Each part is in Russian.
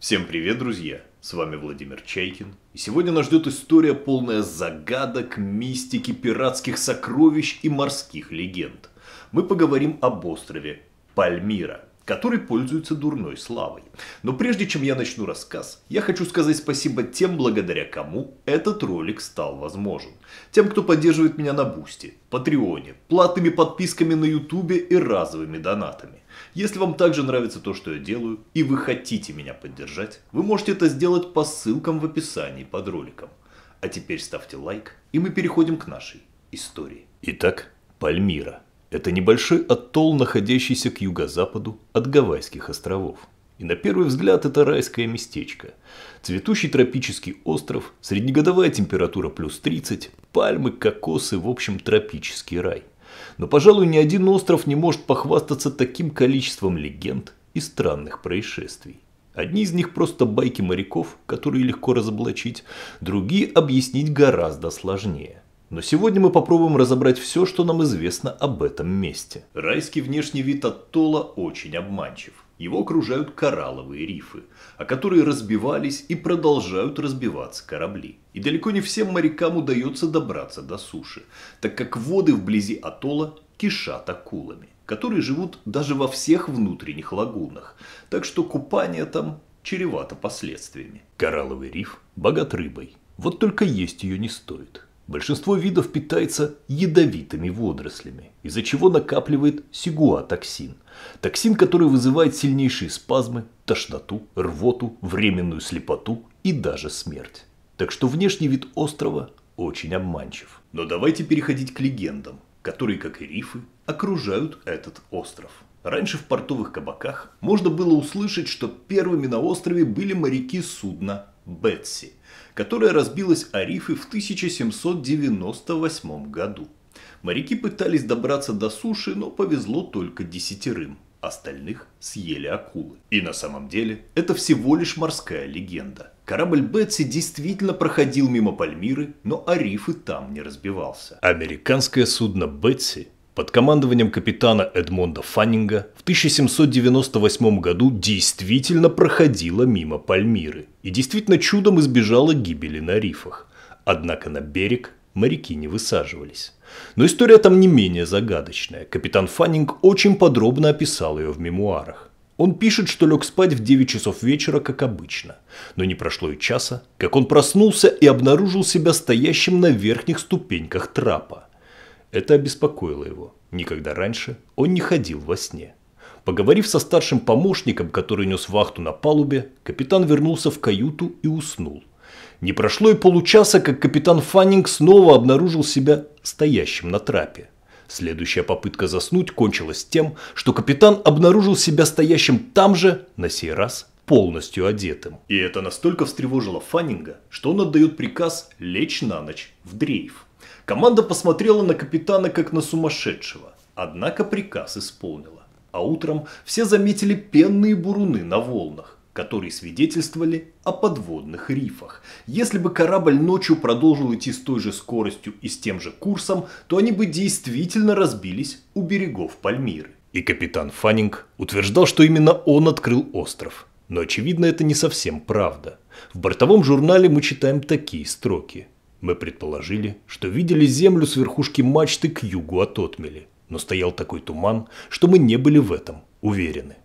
Всем привет, друзья! С вами Владимир Чайкин. И сегодня нас ждет история, полная загадок, мистики, пиратских сокровищ и морских легенд. Мы поговорим об острове Пальмира, который пользуется дурной славой. Но прежде чем я начну рассказ, я хочу сказать спасибо тем, благодаря кому этот ролик стал возможен. Тем, кто поддерживает меня на Бусти, Патреоне, платными подписками на Ютубе и разовыми донатами. Если вам также нравится то, что я делаю, и вы хотите меня поддержать, вы можете это сделать по ссылкам в описании под роликом. А теперь ставьте лайк, и мы переходим к нашей истории. Итак, Пальмира. Это небольшой атолл, находящийся к юго-западу от Гавайских островов. И на первый взгляд это райское местечко. Цветущий тропический остров, среднегодовая температура плюс 30, пальмы, кокосы, в общем тропический рай. Но, пожалуй, ни один остров не может похвастаться таким количеством легенд и странных происшествий. Одни из них просто байки моряков, которые легко разоблачить, другие объяснить гораздо сложнее. Но сегодня мы попробуем разобрать все, что нам известно об этом месте. Райский внешний вид Аттола очень обманчив. Его окружают коралловые рифы, о которые разбивались и продолжают разбиваться корабли. И далеко не всем морякам удается добраться до суши, так как воды вблизи атолла кишат акулами, которые живут даже во всех внутренних лагунах, так что купание там чревато последствиями. Коралловый риф богат рыбой, вот только есть ее не стоит. Большинство видов питается ядовитыми водорослями, из-за чего накапливает сигуатоксин. Токсин, который вызывает сильнейшие спазмы, тошноту, рвоту, временную слепоту и даже смерть. Так что внешний вид острова очень обманчив. Но давайте переходить к легендам, которые, как и рифы, окружают этот остров. Раньше в портовых кабаках можно было услышать, что первыми на острове были моряки судна Бетси, которая разбилась о рифы в 1798 году. Моряки пытались добраться до суши, но повезло только десятерым. Остальных съели акулы. И на самом деле, это всего лишь морская легенда. Корабль Бетси действительно проходил мимо Пальмиры, но Арифы там не разбивался. Американское судно Бетси под командованием капитана Эдмонда Фаннинга в 1798 году действительно проходила мимо Пальмиры и действительно чудом избежала гибели на рифах. Однако на берег моряки не высаживались. Но история там не менее загадочная. Капитан Фаннинг очень подробно описал ее в мемуарах. Он пишет, что лег спать в 9 часов вечера, как обычно. Но не прошло и часа, как он проснулся и обнаружил себя стоящим на верхних ступеньках трапа. Это обеспокоило его. Никогда раньше он не ходил во сне. Поговорив со старшим помощником, который нес вахту на палубе, капитан вернулся в каюту и уснул. Не прошло и получаса, как капитан Фаннинг снова обнаружил себя стоящим на трапе. Следующая попытка заснуть кончилась тем, что капитан обнаружил себя стоящим там же, на сей раз полностью одетым. И это настолько встревожило Фаннинга, что он отдает приказ лечь на ночь в дрейф. Команда посмотрела на капитана как на сумасшедшего, однако приказ исполнила. А утром все заметили пенные буруны на волнах, которые свидетельствовали о подводных рифах. Если бы корабль ночью продолжил идти с той же скоростью и с тем же курсом, то они бы действительно разбились у берегов Пальмиры. И капитан Фаннинг утверждал, что именно он открыл остров. Но очевидно это не совсем правда. В бортовом журнале мы читаем такие строки – мы предположили, что видели землю с верхушки мачты к югу от отмели, но стоял такой туман, что мы не были в этом уверены.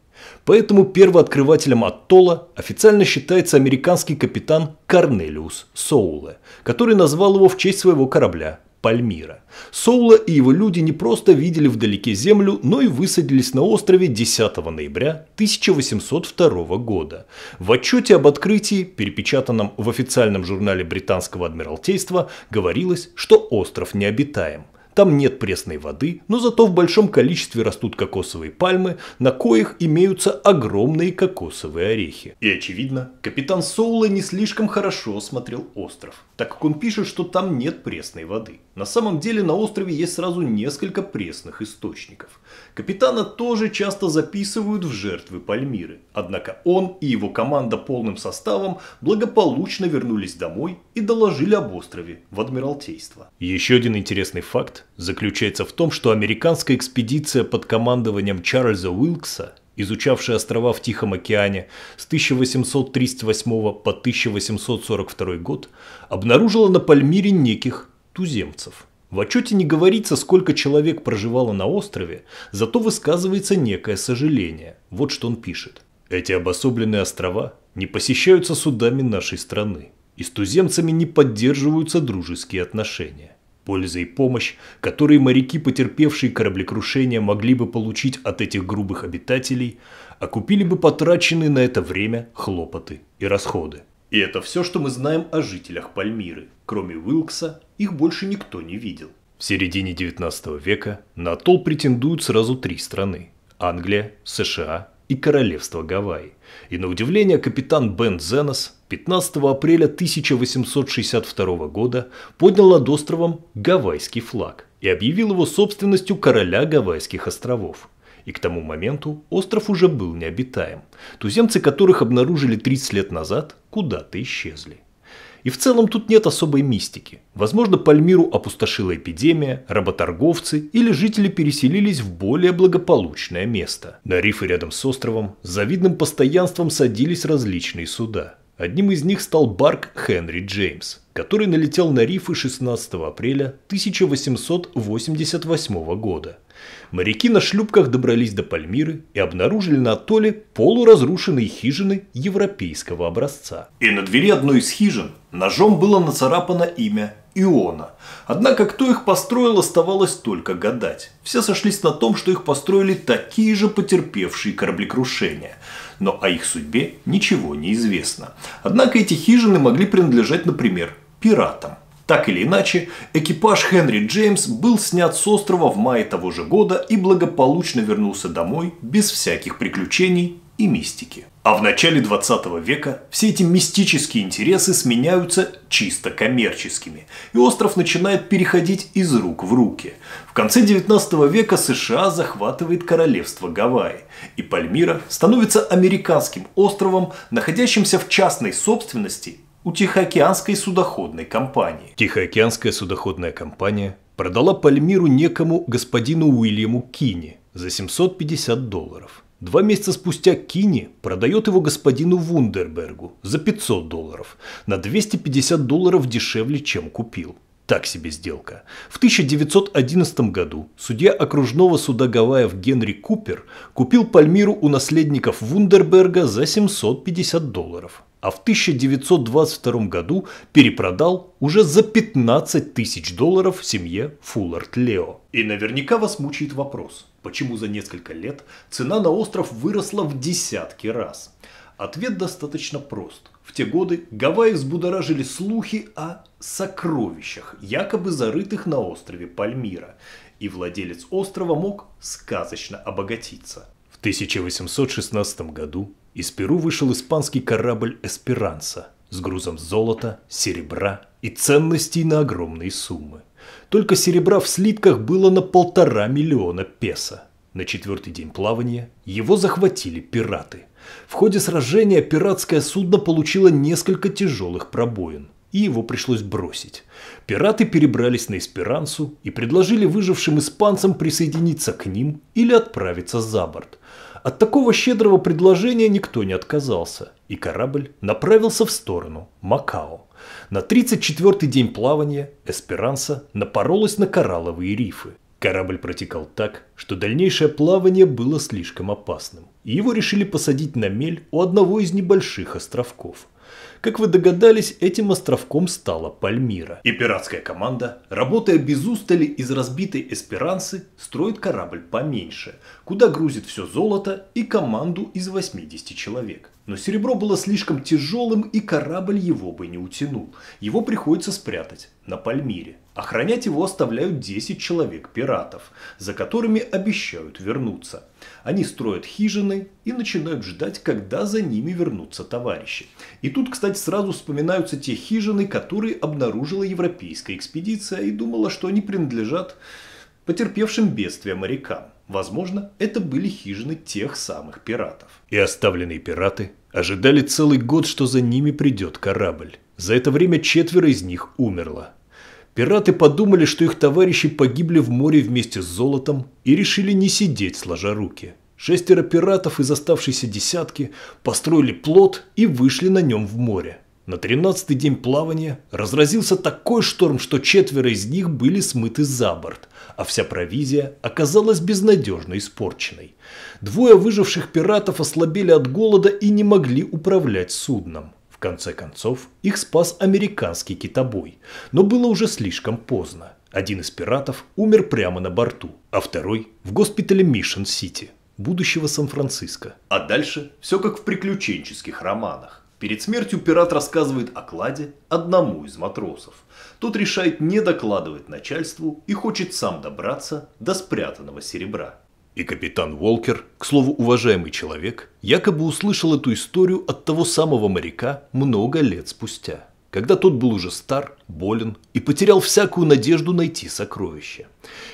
Поэтому первооткрывателем Аттола официально считается американский капитан Корнелиус Соуле, который назвал его в честь своего корабля Пальмира. Соула и его люди не просто видели вдалеке землю, но и высадились на острове 10 ноября 1802 года. В отчете об открытии, перепечатанном в официальном журнале британского адмиралтейства, говорилось, что остров необитаем. Там нет пресной воды, но зато в большом количестве растут кокосовые пальмы, на коих имеются огромные кокосовые орехи. И очевидно, капитан Соула не слишком хорошо осмотрел остров, так как он пишет, что там нет пресной воды. На самом деле на острове есть сразу несколько пресных источников. Капитана тоже часто записывают в жертвы Пальмиры, однако он и его команда полным составом благополучно вернулись домой и доложили об острове в Адмиралтейство. Еще один интересный факт заключается в том, что американская экспедиция под командованием Чарльза Уилкса, изучавшая острова в Тихом океане с 1838 по 1842 год, обнаружила на Пальмире неких туземцев. В отчете не говорится, сколько человек проживало на острове, зато высказывается некое сожаление. Вот что он пишет. «Эти обособленные острова не посещаются судами нашей страны, и с туземцами не поддерживаются дружеские отношения польза и помощь, которые моряки, потерпевшие кораблекрушение, могли бы получить от этих грубых обитателей, окупили а бы потраченные на это время хлопоты и расходы. И это все, что мы знаем о жителях Пальмиры. Кроме Уилкса, их больше никто не видел. В середине 19 века на атолл претендуют сразу три страны – Англия, США и Королевства Гавайи. И на удивление капитан Бен Зенос 15 апреля 1862 года поднял над островом гавайский флаг и объявил его собственностью короля Гавайских островов. И к тому моменту остров уже был необитаем. Туземцы, которых обнаружили 30 лет назад, куда-то исчезли. И в целом тут нет особой мистики. Возможно, Пальмиру опустошила эпидемия, работорговцы или жители переселились в более благополучное место. На рифы рядом с островом с завидным постоянством садились различные суда. Одним из них стал барк Хенри Джеймс, который налетел на рифы 16 апреля 1888 года. Моряки на шлюпках добрались до Пальмиры и обнаружили на атолле полуразрушенные хижины европейского образца. И на двери одной из хижин ножом было нацарапано имя Иона. Однако кто их построил, оставалось только гадать. Все сошлись на том, что их построили такие же потерпевшие кораблекрушения. Но о их судьбе ничего не известно. Однако эти хижины могли принадлежать, например, пиратам. Так или иначе, экипаж Хенри Джеймс был снят с острова в мае того же года и благополучно вернулся домой без всяких приключений и мистики. А в начале 20 века все эти мистические интересы сменяются чисто коммерческими, и остров начинает переходить из рук в руки. В конце 19 века США захватывает королевство Гавайи, и Пальмира становится американским островом, находящимся в частной собственности у Тихоокеанской судоходной компании. Тихоокеанская судоходная компания продала Пальмиру некому господину Уильяму Кини за 750 долларов. Два месяца спустя Кини продает его господину Вундербергу за 500 долларов, на 250 долларов дешевле, чем купил. Так себе сделка. В 1911 году судья окружного суда Гавайев Генри Купер купил Пальмиру у наследников Вундерберга за 750 долларов а в 1922 году перепродал уже за 15 тысяч долларов семье Фуллард Лео. И наверняка вас мучает вопрос, почему за несколько лет цена на остров выросла в десятки раз? Ответ достаточно прост. В те годы Гавайи взбудоражили слухи о сокровищах, якобы зарытых на острове Пальмира, и владелец острова мог сказочно обогатиться. В 1816 году из Перу вышел испанский корабль «Эсперанса» с грузом золота, серебра и ценностей на огромные суммы. Только серебра в слитках было на полтора миллиона песо. На четвертый день плавания его захватили пираты. В ходе сражения пиратское судно получило несколько тяжелых пробоин, и его пришлось бросить. Пираты перебрались на Эсперансу и предложили выжившим испанцам присоединиться к ним или отправиться за борт – от такого щедрого предложения никто не отказался, и корабль направился в сторону Макао. На 34-й день плавания Эсперанса напоролась на коралловые рифы. Корабль протекал так, что дальнейшее плавание было слишком опасным, и его решили посадить на мель у одного из небольших островков – как вы догадались, этим островком стала Пальмира. И пиратская команда, работая без устали из разбитой эсперанцы, строит корабль поменьше, куда грузит все золото и команду из 80 человек. Но серебро было слишком тяжелым и корабль его бы не утянул. Его приходится спрятать на Пальмире. Охранять его оставляют 10 человек пиратов, за которыми обещают вернуться. Они строят хижины и начинают ждать, когда за ними вернутся товарищи. И тут, кстати, сразу вспоминаются те хижины, которые обнаружила европейская экспедиция и думала, что они принадлежат потерпевшим бедствия морякам. Возможно, это были хижины тех самых пиратов. И оставленные пираты ожидали целый год, что за ними придет корабль. За это время четверо из них умерло. Пираты подумали, что их товарищи погибли в море вместе с золотом и решили не сидеть, сложа руки. Шестеро пиратов из оставшейся десятки построили плот и вышли на нем в море. На тринадцатый день плавания разразился такой шторм, что четверо из них были смыты за борт, а вся провизия оказалась безнадежно испорченной. Двое выживших пиратов ослабели от голода и не могли управлять судном конце концов, их спас американский китобой, но было уже слишком поздно. Один из пиратов умер прямо на борту, а второй в госпитале Мишен-Сити, будущего Сан-Франциско. А дальше все как в приключенческих романах. Перед смертью пират рассказывает о кладе одному из матросов. Тот решает не докладывать начальству и хочет сам добраться до спрятанного серебра. И капитан Уолкер, к слову, уважаемый человек, якобы услышал эту историю от того самого моряка много лет спустя, когда тот был уже стар, болен и потерял всякую надежду найти сокровище.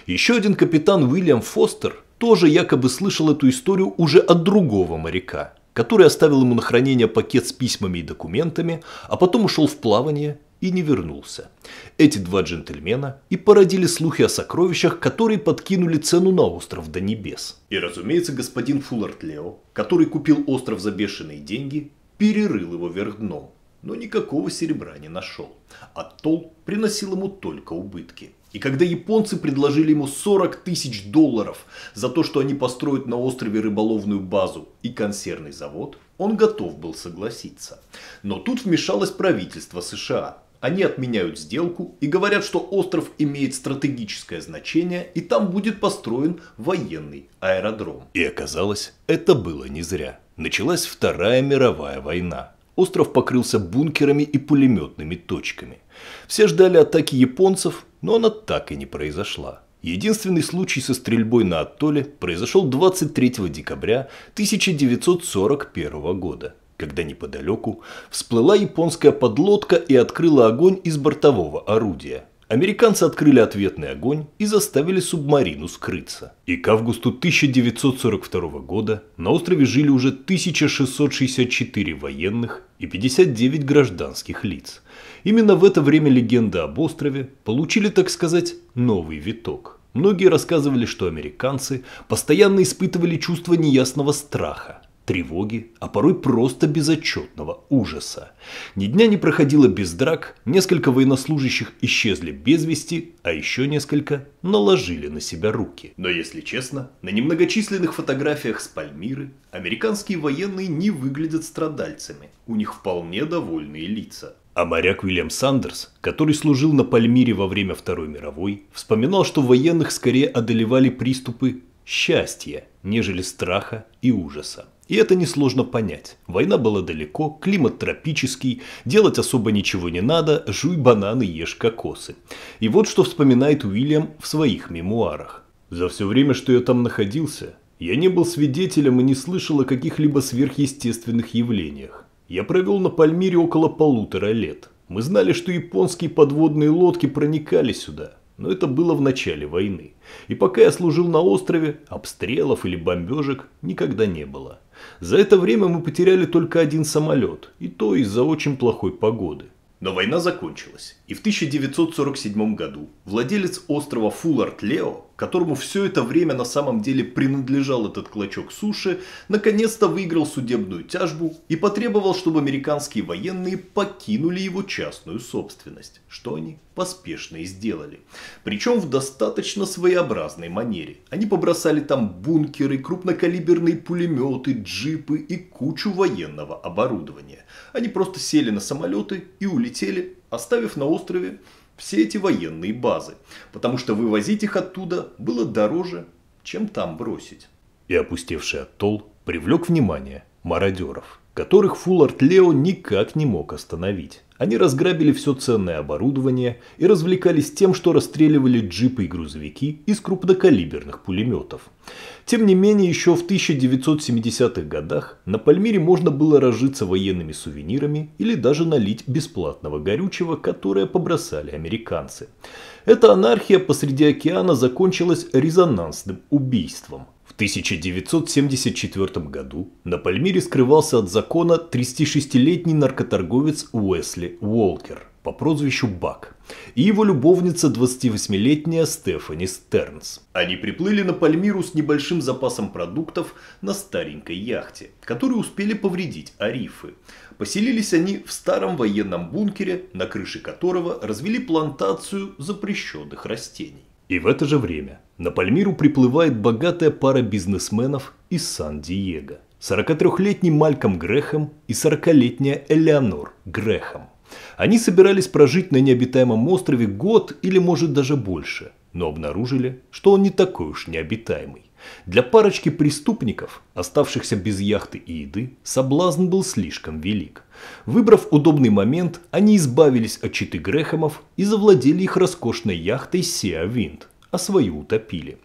Еще один капитан Уильям Фостер тоже якобы слышал эту историю уже от другого моряка, который оставил ему на хранение пакет с письмами и документами, а потом ушел в плавание и не вернулся. Эти два джентльмена и породили слухи о сокровищах, которые подкинули цену на остров до небес. И разумеется, господин Фуллард Лео, который купил остров за бешеные деньги, перерыл его вверх дном, но никакого серебра не нашел. А Тол приносил ему только убытки. И когда японцы предложили ему 40 тысяч долларов за то, что они построят на острове рыболовную базу и консервный завод, он готов был согласиться. Но тут вмешалось правительство США, они отменяют сделку и говорят, что остров имеет стратегическое значение и там будет построен военный аэродром. И оказалось, это было не зря. Началась Вторая мировая война. Остров покрылся бункерами и пулеметными точками. Все ждали атаки японцев, но она так и не произошла. Единственный случай со стрельбой на Атолле произошел 23 декабря 1941 года когда неподалеку всплыла японская подлодка и открыла огонь из бортового орудия. Американцы открыли ответный огонь и заставили субмарину скрыться. И к августу 1942 года на острове жили уже 1664 военных и 59 гражданских лиц. Именно в это время легенда об острове получили, так сказать, новый виток. Многие рассказывали, что американцы постоянно испытывали чувство неясного страха, тревоги, а порой просто безотчетного ужаса. Ни дня не проходило без драк, несколько военнослужащих исчезли без вести, а еще несколько наложили на себя руки. Но если честно, на немногочисленных фотографиях с Пальмиры американские военные не выглядят страдальцами, у них вполне довольные лица. А моряк Уильям Сандерс, который служил на Пальмире во время Второй мировой, вспоминал, что военных скорее одолевали приступы счастья, нежели страха и ужаса. И это несложно понять. Война была далеко, климат тропический, делать особо ничего не надо, жуй бананы, ешь кокосы. И вот что вспоминает Уильям в своих мемуарах. «За все время, что я там находился, я не был свидетелем и не слышал о каких-либо сверхъестественных явлениях. Я провел на Пальмире около полутора лет. Мы знали, что японские подводные лодки проникали сюда, но это было в начале войны. И пока я служил на острове, обстрелов или бомбежек никогда не было. За это время мы потеряли только один самолет, и то из-за очень плохой погоды. Но война закончилась, и в 1947 году владелец острова Фуллард Лео, которому все это время на самом деле принадлежал этот клочок суши, наконец-то выиграл судебную тяжбу и потребовал, чтобы американские военные покинули его частную собственность, что они поспешно и сделали. Причем в достаточно своеобразной манере. Они побросали там бункеры, крупнокалиберные пулеметы, джипы и кучу военного оборудования. Они просто сели на самолеты и улетели, оставив на острове все эти военные базы, потому что вывозить их оттуда было дороже, чем там бросить. И опустевший оттол привлек внимание мародеров которых Фуллард Лео никак не мог остановить. Они разграбили все ценное оборудование и развлекались тем, что расстреливали джипы и грузовики из крупнокалиберных пулеметов. Тем не менее, еще в 1970-х годах на Пальмире можно было разжиться военными сувенирами или даже налить бесплатного горючего, которое побросали американцы. Эта анархия посреди океана закончилась резонансным убийством. 1974 году на Пальмире скрывался от закона 36-летний наркоторговец Уэсли Уолкер по прозвищу Бак и его любовница 28-летняя Стефани Стернс. Они приплыли на Пальмиру с небольшим запасом продуктов на старенькой яхте, которые успели повредить арифы. Поселились они в старом военном бункере, на крыше которого развели плантацию запрещенных растений. И в это же время на Пальмиру приплывает богатая пара бизнесменов из Сан-Диего. 43-летний Мальком Грехом и 40-летняя Элеонор Грехом. Они собирались прожить на необитаемом острове год или может даже больше, но обнаружили, что он не такой уж необитаемый. Для парочки преступников, оставшихся без яхты и еды, соблазн был слишком велик. Выбрав удобный момент, они избавились от читы Грехомов и завладели их роскошной яхтой Sea Wind а свою утопили.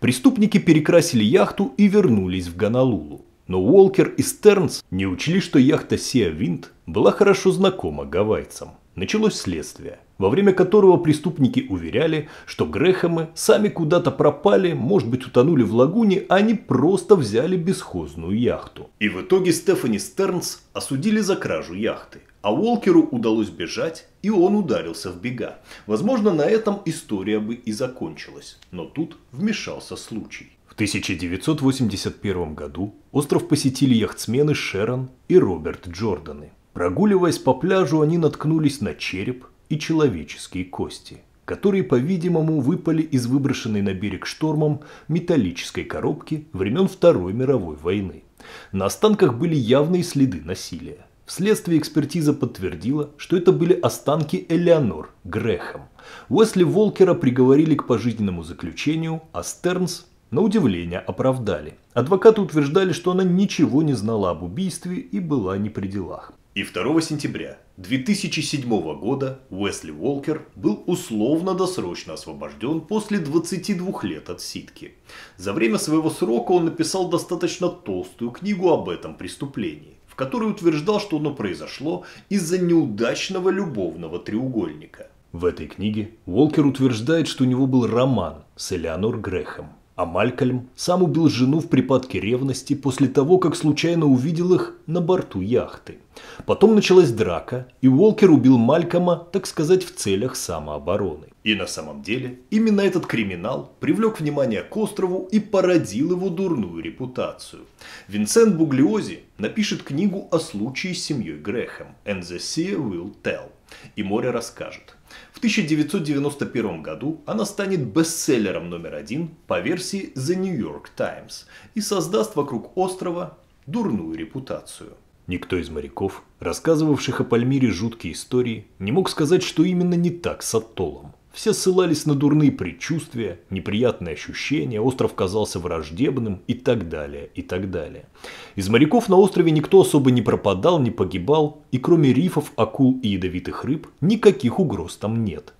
Преступники перекрасили яхту и вернулись в Ганалулу. Но Уолкер и Стернс не учли, что яхта «Сиа Винт» была хорошо знакома гавайцам. Началось следствие, во время которого преступники уверяли, что Грэхэмы сами куда-то пропали, может быть утонули в лагуне, а они просто взяли бесхозную яхту. И в итоге Стефани Стернс осудили за кражу яхты – а Уолкеру удалось бежать, и он ударился в бега. Возможно, на этом история бы и закончилась, но тут вмешался случай. В 1981 году остров посетили яхтсмены Шерон и Роберт Джорданы. Прогуливаясь по пляжу, они наткнулись на череп и человеческие кости, которые, по-видимому, выпали из выброшенной на берег штормом металлической коробки времен Второй мировой войны. На останках были явные следы насилия. Вследствие экспертиза подтвердила, что это были останки Элеонор Грехом. Уэсли Волкера приговорили к пожизненному заключению, а Стернс, на удивление, оправдали. Адвокаты утверждали, что она ничего не знала об убийстве и была не при делах. И 2 сентября 2007 года Уэсли Уолкер был условно-досрочно освобожден после 22 лет от отсидки. За время своего срока он написал достаточно толстую книгу об этом преступлении который утверждал, что оно произошло из-за неудачного любовного треугольника. В этой книге Уолкер утверждает, что у него был роман с Элеонор Грехом. А Малькольм сам убил жену в припадке ревности после того, как случайно увидел их на борту яхты. Потом началась драка, и Уолкер убил Малькома, так сказать, в целях самообороны. И на самом деле, именно этот криминал привлек внимание к острову и породил его дурную репутацию. Винсент Буглиози напишет книгу о случае с семьей Грехом «And the sea will tell» и море расскажет. В 1991 году она станет бестселлером номер один по версии The New York Times и создаст вокруг острова дурную репутацию. Никто из моряков, рассказывавших о Пальмире жуткие истории, не мог сказать, что именно не так с Аттолом. Все ссылались на дурные предчувствия, неприятные ощущения, остров казался враждебным и так далее, и так далее. Из моряков на острове никто особо не пропадал, не погибал, и кроме рифов, акул и ядовитых рыб, никаких угроз там нет.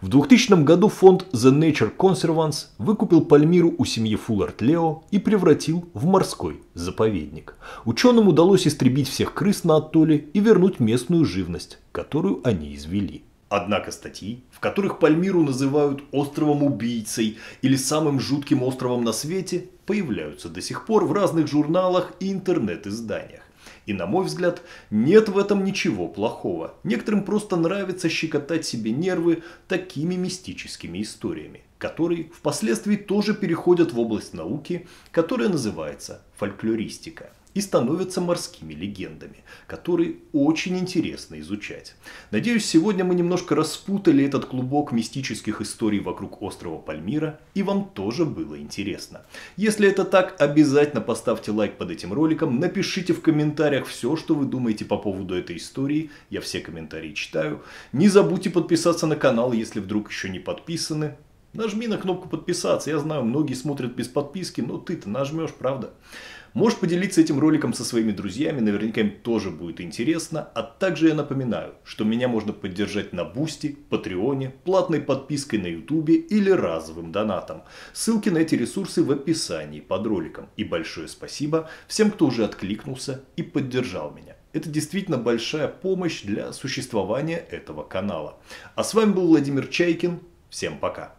В 2000 году фонд The Nature Conservance выкупил Пальмиру у семьи Фуллард Лео и превратил в морской заповедник. Ученым удалось истребить всех крыс на атолле и вернуть местную живность, которую они извели. Однако статьи, в которых Пальмиру называют островом-убийцей или самым жутким островом на свете, появляются до сих пор в разных журналах и интернет-изданиях. И на мой взгляд, нет в этом ничего плохого. Некоторым просто нравится щекотать себе нервы такими мистическими историями, которые впоследствии тоже переходят в область науки, которая называется фольклористика и становятся морскими легендами, которые очень интересно изучать. Надеюсь, сегодня мы немножко распутали этот клубок мистических историй вокруг острова Пальмира, и вам тоже было интересно. Если это так, обязательно поставьте лайк под этим роликом, напишите в комментариях все, что вы думаете по поводу этой истории, я все комментарии читаю. Не забудьте подписаться на канал, если вдруг еще не подписаны. Нажми на кнопку подписаться. Я знаю, многие смотрят без подписки, но ты-то нажмешь, правда? Можешь поделиться этим роликом со своими друзьями, наверняка им тоже будет интересно. А также я напоминаю, что меня можно поддержать на Бусти, Патреоне, платной подпиской на Ютубе или разовым донатом. Ссылки на эти ресурсы в описании под роликом. И большое спасибо всем, кто уже откликнулся и поддержал меня. Это действительно большая помощь для существования этого канала. А с вами был Владимир Чайкин. Всем пока.